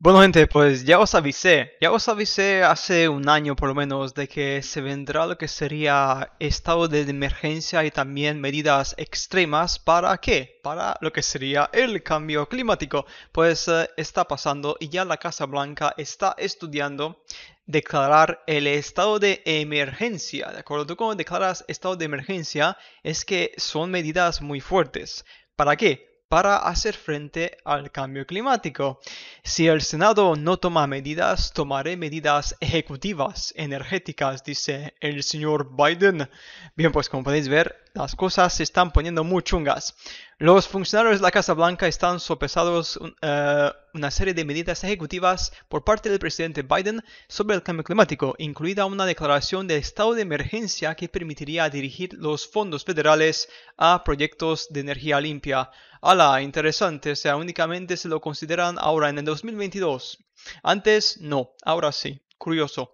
Bueno gente, pues ya os avisé, ya os avisé hace un año por lo menos de que se vendrá lo que sería estado de emergencia y también medidas extremas para qué, para lo que sería el cambio climático. Pues eh, está pasando y ya la Casa Blanca está estudiando declarar el estado de emergencia. De acuerdo, tú cuando declaras estado de emergencia es que son medidas muy fuertes. ¿Para qué? para hacer frente al cambio climático. Si el Senado no toma medidas, tomaré medidas ejecutivas energéticas, dice el señor Biden. Bien, pues como podéis ver, las cosas se están poniendo muy chungas. Los funcionarios de la Casa Blanca están sopesados eh, una serie de medidas ejecutivas por parte del presidente Biden sobre el cambio climático, incluida una declaración de estado de emergencia que permitiría dirigir los fondos federales a proyectos de energía limpia. ¡Hala! interesante, o sea, únicamente se lo consideran ahora en el 2022. Antes no, ahora sí, curioso.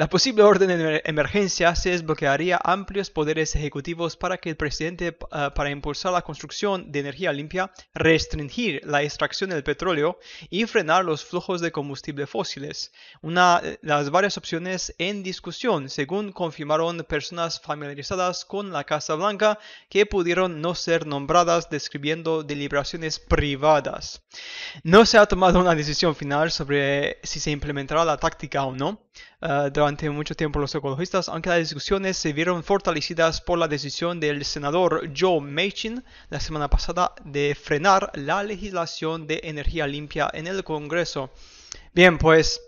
La posible orden de emergencia se desbloquearía amplios poderes ejecutivos para que el presidente, eh, para impulsar la construcción de energía limpia, restringir la extracción del petróleo y frenar los flujos de combustible fósiles. Una, eh, las varias opciones en discusión, según confirmaron personas familiarizadas con la Casa Blanca, que pudieron no ser nombradas describiendo deliberaciones privadas. No se ha tomado una decisión final sobre si se implementará la táctica o no. Eh, durante mucho tiempo los ecologistas, aunque las discusiones se vieron fortalecidas por la decisión del senador Joe Machin la semana pasada de frenar la legislación de energía limpia en el Congreso. Bien, pues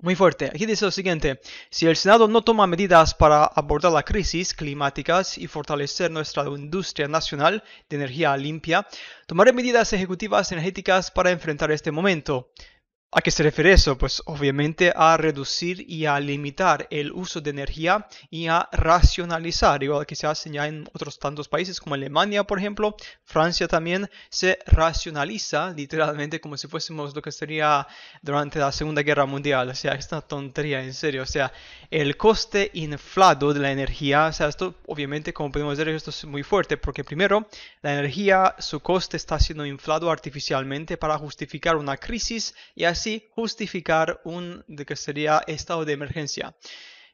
muy fuerte. Aquí dice lo siguiente. Si el Senado no toma medidas para abordar la crisis climática y fortalecer nuestra industria nacional de energía limpia, tomaré medidas ejecutivas energéticas para enfrentar este momento. ¿A qué se refiere eso? Pues obviamente a reducir y a limitar el uso de energía y a racionalizar, igual que se hace ya en otros tantos países como Alemania, por ejemplo, Francia también se racionaliza literalmente como si fuésemos lo que sería durante la Segunda Guerra Mundial. O sea, es una tontería, en serio. O sea, el coste inflado de la energía, o sea, esto obviamente como podemos ver esto es muy fuerte porque primero, la energía, su coste está siendo inflado artificialmente para justificar una crisis y así justificar un de que sería estado de emergencia.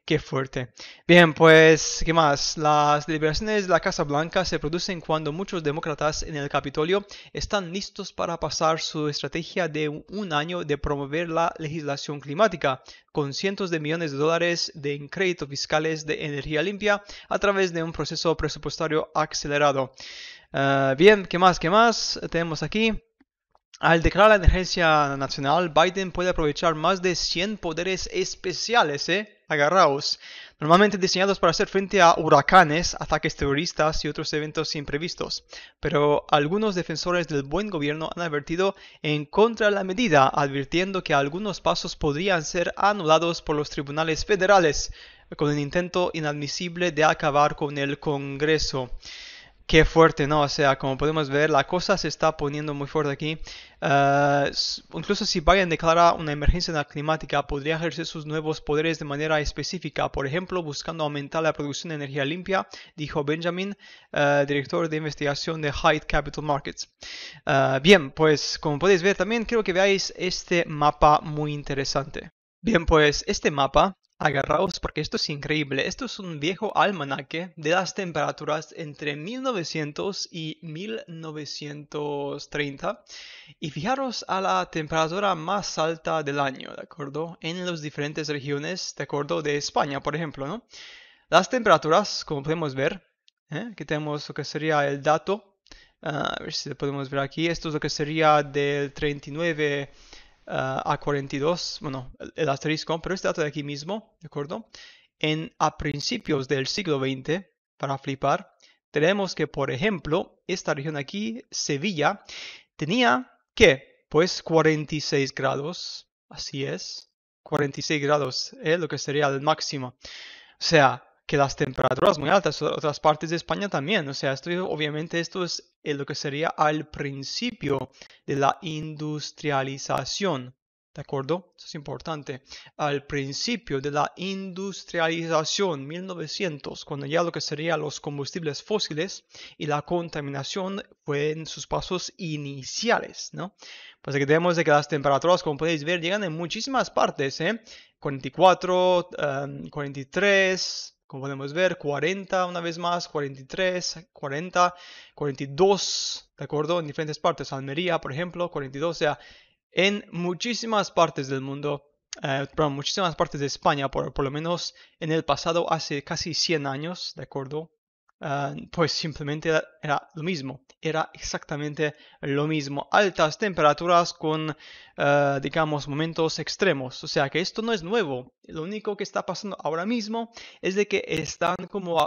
Qué fuerte. Bien, pues, ¿qué más? Las deliberaciones de la Casa Blanca se producen cuando muchos demócratas en el Capitolio están listos para pasar su estrategia de un año de promover la legislación climática, con cientos de millones de dólares de créditos fiscales de energía limpia a través de un proceso presupuestario acelerado. Ah, bien, ¿qué más? ¿Qué más tenemos aquí? Al declarar la emergencia nacional, Biden puede aprovechar más de 100 poderes especiales, ¿eh? agarraos, normalmente diseñados para hacer frente a huracanes, ataques terroristas y otros eventos imprevistos. Pero algunos defensores del buen gobierno han advertido en contra de la medida, advirtiendo que algunos pasos podrían ser anulados por los tribunales federales, con el intento inadmisible de acabar con el Congreso. Qué fuerte, ¿no? O sea, como podemos ver, la cosa se está poniendo muy fuerte aquí. Ah, incluso si Biden declara una emergencia climática, podría ejercer sus nuevos poderes de manera específica, por ejemplo, buscando aumentar la producción de energía limpia, dijo Benjamin, ah, director de investigación de Hyde Capital Markets. Ah, bien, pues como podéis ver también, creo que veáis este mapa muy interesante. Bien, pues este mapa Agarraos porque esto es increíble. Esto es un viejo almanaque de las temperaturas entre 1900 y 1930. Y fijaros a la temperatura más alta del año, ¿de acuerdo? En las diferentes regiones, ¿de acuerdo? De España, por ejemplo, ¿no? Las temperaturas, como podemos ver, ¿eh? que tenemos lo que sería el dato. Ah, a ver si lo podemos ver aquí. Esto es lo que sería del 39 a42, ah, bueno, el, asterisco, pero este dato de aquí mismo, ¿de acuerdo? En, a principios del siglo XX, para flipar, tenemos que, por ejemplo, esta región aquí, Sevilla, tenía que, pues 46 grados, así es, 46 grados, ¿eh? lo que sería el máximo. O sea, que las temperaturas muy altas, otras partes de España también. O sea, esto obviamente esto es en lo que sería al principio de la industrialización. ¿De acuerdo? Eso es importante. Al principio de la industrialización, 1900, cuando ya lo que serían los combustibles fósiles y la contaminación fue en sus pasos iniciales, ¿no? Pues aquí tenemos de que las temperaturas, como podéis ver, llegan en muchísimas partes, ¿eh? 44, 43, como podemos ver, 40 una vez más, 43, 40, 42, ¿de acuerdo? En diferentes partes. Almería, por ejemplo, 42. O sea, en muchísimas partes del mundo, eh, perdón, muchísimas partes de España, por, por lo menos en el pasado hace casi 100 años, ¿de acuerdo? Ah, pues simplemente era, lo mismo, era exactamente lo mismo. Altas temperaturas con, ah, digamos, momentos extremos. O sea que esto no es nuevo. Lo único que está pasando ahora mismo es de que están como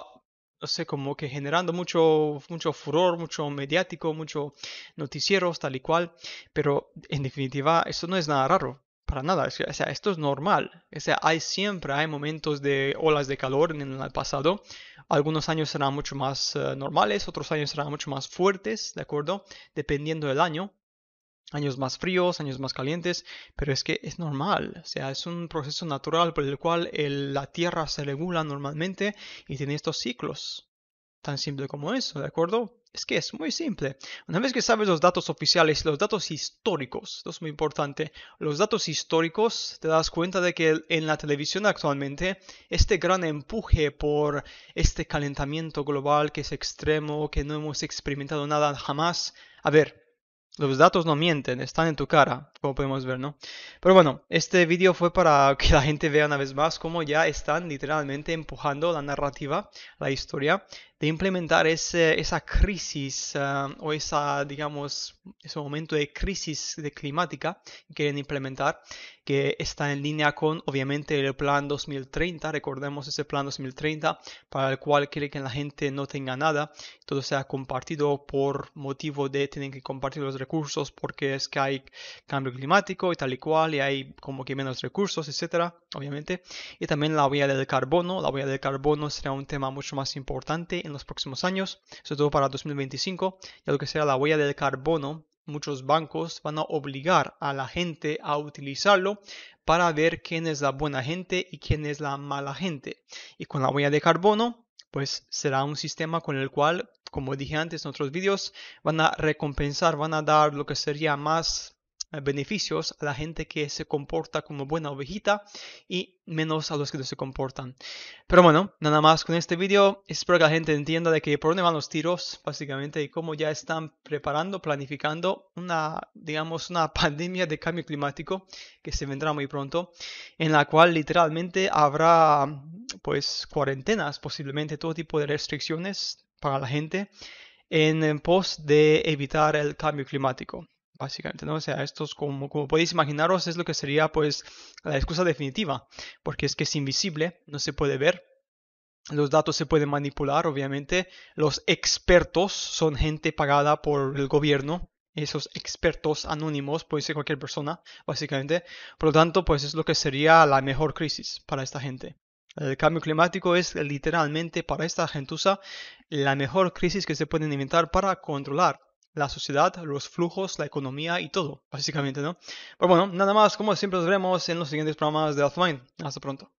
no sé, como que generando mucho, mucho furor, mucho mediático, mucho noticieros, tal y cual. Pero en definitiva, esto no es nada raro. Para nada, o sea, esto es normal. O sea, hay siempre, hay momentos de olas de calor en el pasado. Algunos años serán mucho más eh, normales, otros años serán mucho más fuertes, ¿de acuerdo? Dependiendo del año. Años más fríos, años más calientes, pero es que es normal, o sea, es un proceso natural por el cual la Tierra se regula normalmente y tiene estos ciclos. Tan simple como eso, ¿de acuerdo? Es que es muy simple. Una vez que sabes los datos oficiales, los datos históricos, esto es muy importante, los datos históricos, te das cuenta de que en la televisión actualmente este gran empuje por este calentamiento global que es extremo, que no hemos experimentado nada jamás, a ver, los datos no mienten, están en tu cara como podemos ver, ¿no? Pero bueno, este vídeo fue para que la gente vea una vez más cómo ya están literalmente empujando la narrativa, la historia, de implementar ese, esa crisis eh, o esa, digamos, ese momento de crisis de climática que quieren implementar, que está en línea con, obviamente, el plan 2030, recordemos ese plan 2030, para el cual quiere que la gente no tenga nada, todo sea compartido por motivo de tienen que compartir los recursos porque es que hay cambio climático y tal y cual, y hay como que menos recursos, etcétera, obviamente. Y también la huella del carbono. La huella del carbono será un tema mucho más importante en los próximos años, sobre todo para 2025, ya lo que será la huella del carbono. Muchos bancos van a obligar a la gente a utilizarlo para ver quién es la buena gente y quién es la mala gente. Y con la huella de carbono, pues será un sistema con el cual, como dije antes en otros vídeos, van a recompensar, van a dar lo que sería más eh, beneficios a la gente que se comporta como buena ovejita y menos a los que no se comportan. Pero bueno, nada más con este vídeo. Espero que la gente entienda de que por dónde van los tiros, básicamente, y cómo ya están preparando, planificando una, digamos, una pandemia de cambio climático que se vendrá muy pronto, en la cual literalmente habrá, pues, cuarentenas, posiblemente todo tipo de restricciones para la gente en pos de evitar el cambio climático básicamente, ¿no? O sea, estos como, como podéis imaginaros, es lo que sería pues la excusa definitiva, porque es que es invisible, no se puede ver, los datos se pueden manipular, obviamente, los expertos son gente pagada por el gobierno, esos expertos anónimos, puede ser cualquier persona, básicamente, por lo tanto, pues es lo que sería la mejor crisis para esta gente. El cambio climático es literalmente para esta gentuza la mejor crisis que se pueden inventar para controlar la sociedad, los flujos, la economía y todo, básicamente, ¿no? pues bueno, nada más, como siempre nos veremos en los siguientes programas de Alpha Hasta pronto.